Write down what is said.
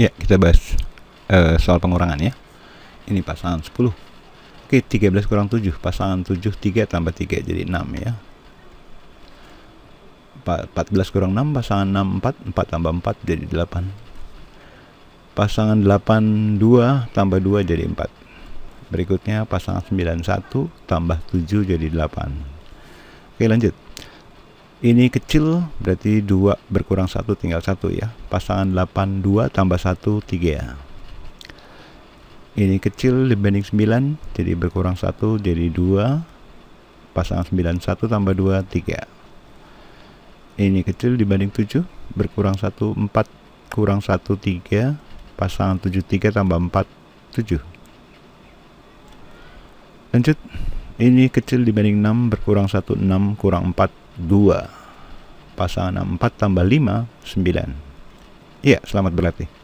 Ya, kita bahas uh, soal pengurangan ya. Ini pasangan 10. Oke, 13 kurang 7. Pasangan 7, 3 tambah 3 jadi 6 ya. 14 kurang 6, pasangan 6, 4. 4 tambah 4 jadi 8. Pasangan 8, 2 tambah 2 jadi 4. Berikutnya pasangan 9, 1 tambah 7 jadi 8. Oke, lanjut ini kecil berarti 2 berkurang 1 tinggal 1 ya pasangan 8 2 tambah 1 3 ya ini kecil dibanding 9 jadi berkurang 1 jadi 2 pasangan 9 1 tambah 2 3 ini kecil dibanding 7 berkurang 1 4 kurang 1 3 pasangan 7 3 tambah 4 7 lanjut ini kecil dibanding 6 berkurang 1 6 kurang 4 2. Pasangan 4 tambah 5, 9. Iya, selamat berlatih.